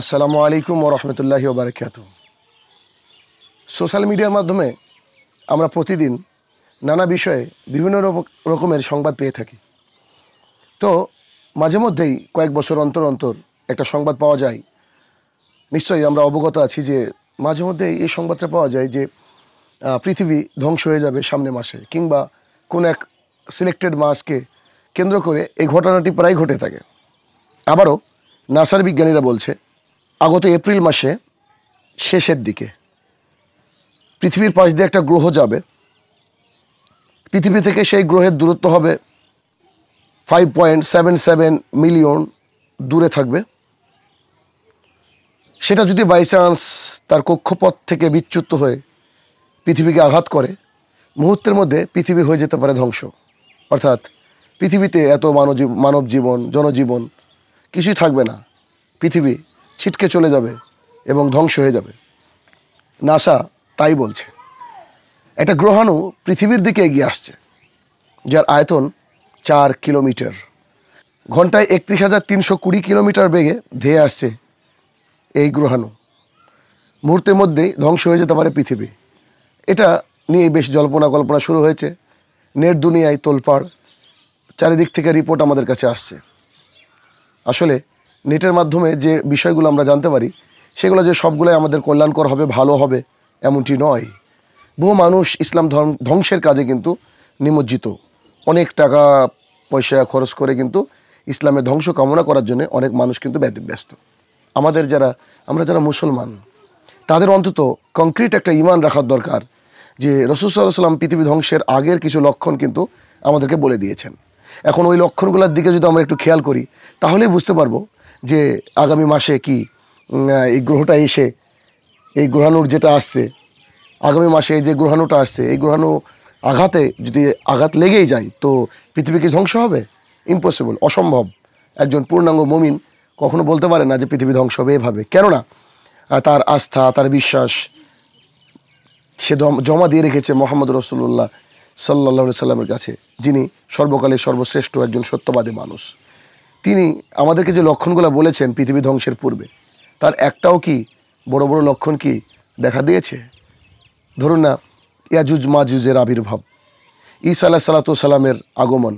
আসসালামু আলাইকুম ওরহমতুল্লাহি ওবরাকাত সোশ্যাল মিডিয়ার মাধ্যমে আমরা প্রতিদিন নানা বিষয়ে বিভিন্ন রকমের সংবাদ পেয়ে থাকি তো মাঝে মধ্যেই কয়েক বছর অন্তর অন্তর একটা সংবাদ পাওয়া যায় নিশ্চয়ই আমরা অবগত আছি যে মাঝে মধ্যে এই সংবাদটা পাওয়া যায় যে পৃথিবী ধ্বংস হয়ে যাবে সামনে মাসে কিংবা কোন এক সিলেক্টেড মাসকে কেন্দ্র করে এই ঘটনাটি প্রায় ঘটে থাকে আবারও নাসার বিজ্ঞানীরা বলছে আগত এপ্রিল মাসে শেষের দিকে পৃথিবীর পাশ দিয়ে একটা গ্রহ যাবে পৃথিবী থেকে সেই গ্রহের দূরত্ব হবে five point seven seven million দূরে থাকবে সেটা যদি বাই চান্স তার কক্ষপথ থেকে বিচ্যুত হয়ে পৃথিবীকে আঘাত করে মুহূর্তের মধ্যে পৃথিবী হয়ে যেতে পারে ধ্বংস অর্থাৎ পৃথিবীতে এত মানব মানব জীবন জনজীবন কিছুই থাকবে না পৃথিবী ছিটকে চলে যাবে এবং ধ্বংস হয়ে যাবে নাসা তাই বলছে একটা গ্রহাণু পৃথিবীর দিকে এগিয়ে আসছে যার আয়তন চার কিলোমিটার ঘন্টায় একত্রিশ হাজার তিনশো কুড়ি কিলোমিটার বেগে ধেয়ে আসছে এই গ্রহাণু মুহূর্তের মধ্যেই ধ্বংস হয়ে যেতে পারে পৃথিবী এটা নিয়ে বেশ জল্পনা কল্পনা শুরু হয়েছে নেট দুনিয়ায় তোলপাড় চারিদিক থেকে রিপোর্ট আমাদের কাছে আসছে আসলে নেটের মাধ্যমে যে বিষয়গুলো আমরা জানতে পারি সেগুলো যে সবগুলোই আমাদের কল্যাণকর হবে ভালো হবে এমনটি নয় বহু মানুষ ইসলাম ধর্ম ধ্বংসের কাজে কিন্তু নিমজ্জিত অনেক টাকা পয়সা খরচ করে কিন্তু ইসলামের ধ্বংস কামনা করার জন্য অনেক মানুষ কিন্তু ব্যস্ত আমাদের যারা আমরা যারা মুসলমান তাদের অন্তত কংক্রিট একটা ইমান রাখার দরকার যে রসুসাল্লাম পৃথিবী ধ্বংসের আগের কিছু লক্ষণ কিন্তু আমাদেরকে বলে দিয়েছেন এখন ওই লক্ষণগুলোর দিকে যদি আমরা একটু খেয়াল করি তাহলেই বুঝতে পারবো যে আগামী মাসে কি এই গ্রহটা এসে এই গ্রহাণুর যেটা আসছে আগামী মাসে যে গ্রহাণুটা আসছে এই গ্রহাণু আঘাতে যদি আঘাত লেগেই যায় তো পৃথিবী কি ধ্বংস হবে ইম্পসিবল অসম্ভব একজন পূর্ণাঙ্গ মমিন কখনো বলতে পারে না যে পৃথিবী ধ্বংস হবে এভাবে কেননা তার আস্থা তার বিশ্বাস সে জমা দিয়ে রেখেছে মোহাম্মদ রসুল্লাহ সাল্লা সাল্লামের কাছে যিনি সর্বকালে সর্বশ্রেষ্ঠ একজন সত্যবাদী মানুষ তিনি আমাদেরকে যে লক্ষণগুলো বলেছেন পৃথিবী ধ্বংসের পূর্বে তার একটাও কি বড় বড় লক্ষণ কি দেখা দিয়েছে ধরুন না ইয়াজুজ মাজুজের আবির্ভাব ঈসা আলাহ সালাতু সালামের আগমন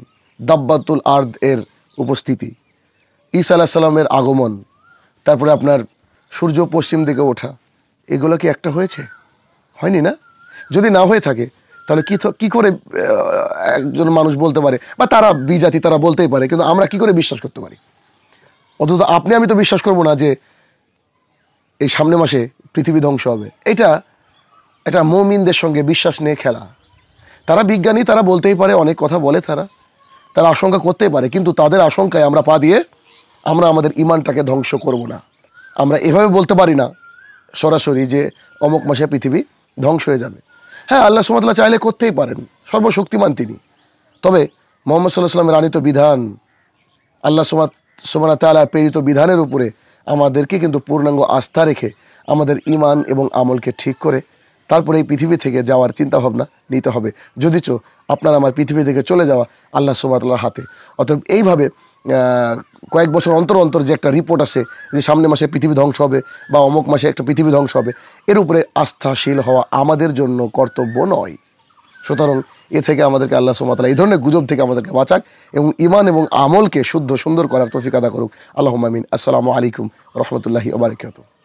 দাব্বাতুল আর্দ এর উপস্থিতি ঈসা আলাহ সালামের আগমন তারপরে আপনার সূর্য পশ্চিম দিকে ওঠা এগুলো কি একটা হয়েছে হয়নি না যদি না হয়ে থাকে তাহলে কী কী করে একজন মানুষ বলতে পারে বা তারা বিজাতি তারা বলতেই পারে কিন্তু আমরা কি করে বিশ্বাস করতে পারি অথচ আপনি আমি তো বিশ্বাস করব না যে এই সামনে মাসে পৃথিবী ধ্বংস হবে এটা এটা মমিনদের সঙ্গে বিশ্বাস নিয়ে খেলা তারা বিজ্ঞানী তারা বলতেই পারে অনেক কথা বলে তারা তারা আশঙ্কা করতেই পারে কিন্তু তাদের আশঙ্কায় আমরা পা দিয়ে আমরা আমাদের ইমানটাকে ধ্বংস করব না আমরা এভাবে বলতে পারি না সরাসরি যে অমুক মাসে পৃথিবী ধ্বংস হয়ে যাবে হ্যাঁ আল্লাহ সুমতলা চাইলে করতেই পারেন সর্বশক্তিমান তিনি তবে মোহাম্মদ সাল্লাহ সাল্লামের আনিত বিধান আল্লাহ সুমাত সুমানা তালা প্রেরিত বিধানের উপরে আমাদেরকে কিন্তু পূর্ণাঙ্গ আস্থা রেখে আমাদের ইমান এবং আমলকে ঠিক করে তারপরে এই পৃথিবী থেকে যাওয়ার চিন্তাভাবনা নিতে হবে যদিচ আপনার আমার পৃথিবী থেকে চলে যাওয়া আল্লাহ সুমাতলার হাতে অতএব এইভাবে কয়েক বছর অন্তর অন্তর যে একটা রিপোর্ট আসে যে সামনে মাসে পৃথিবী ধ্বংস হবে বা অমুক মাসে একটা পৃথিবী ধ্বংস হবে এর উপরে আস্থাশীল হওয়া আমাদের জন্য কর্তব্য নয় সুতরাং এ থেকে আমাদেরকে আল্লাহ সোমাতলা এই ধরনের গুজব থেকে আমাদেরকে বাঁচাক এবং ইমান এবং আমলকে শুদ্ধ সুন্দর করার তফিক আদা করুক আল্লাহ মামিন আসসালামু আলাইকুম রহমতুল্লাহি ওবরাকাতু